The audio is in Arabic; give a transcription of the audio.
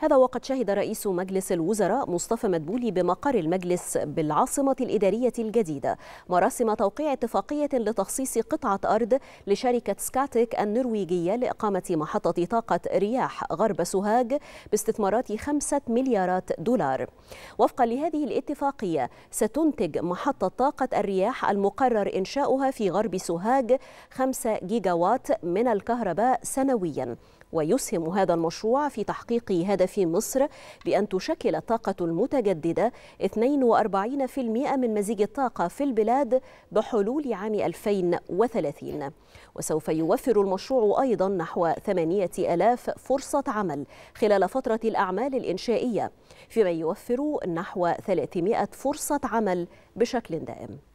هذا وقد شهد رئيس مجلس الوزراء مصطفى مدبولي بمقر المجلس بالعاصمة الإدارية الجديدة مراسم توقيع اتفاقية لتخصيص قطعة أرض لشركة سكاتيك النرويجية لإقامة محطة طاقة رياح غرب سوهاج باستثمارات 5 مليارات دولار وفقا لهذه الاتفاقية ستنتج محطة طاقة الرياح المقرر إنشاؤها في غرب سوهاج 5 جيجاوات من الكهرباء سنويا ويسهم هذا المشروع في تحقيق هدف في مصر بأن تشكل الطاقة المتجددة 42% من مزيج الطاقة في البلاد بحلول عام 2030 وسوف يوفر المشروع أيضا نحو 8000 فرصة عمل خلال فترة الأعمال الإنشائية فيما يوفر نحو 300 فرصة عمل بشكل دائم